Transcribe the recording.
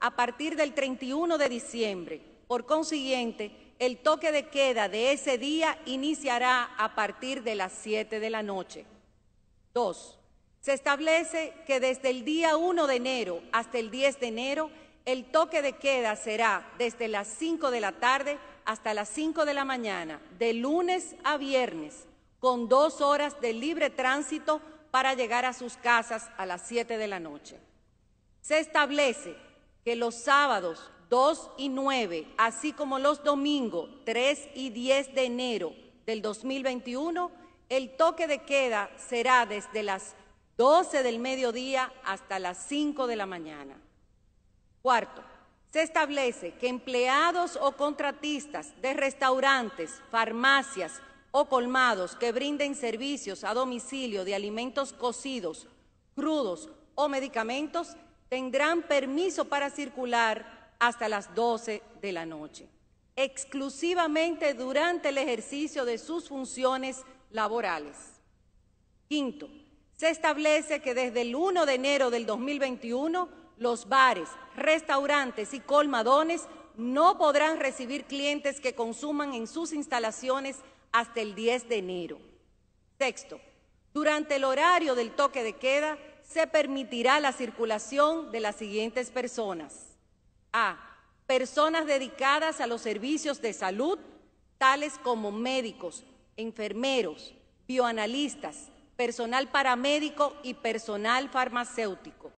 a partir del 31 de diciembre. Por consiguiente, el toque de queda de ese día iniciará a partir de las 7 de la noche. 2. Se establece que desde el día 1 de enero hasta el 10 de enero, el toque de queda será desde las 5 de la tarde hasta las 5 de la mañana, de lunes a viernes, con dos horas de libre tránsito para llegar a sus casas a las 7 de la noche se establece que los sábados 2 y 9, así como los domingos 3 y 10 de enero del 2021, el toque de queda será desde las 12 del mediodía hasta las 5 de la mañana. Cuarto, se establece que empleados o contratistas de restaurantes, farmacias o colmados que brinden servicios a domicilio de alimentos cocidos, crudos o medicamentos tendrán permiso para circular hasta las 12 de la noche, exclusivamente durante el ejercicio de sus funciones laborales. Quinto, se establece que desde el 1 de enero del 2021 los bares, restaurantes y colmadones no podrán recibir clientes que consuman en sus instalaciones hasta el 10 de enero. Sexto, durante el horario del toque de queda, se permitirá la circulación de las siguientes personas. A. Personas dedicadas a los servicios de salud, tales como médicos, enfermeros, bioanalistas, personal paramédico y personal farmacéutico.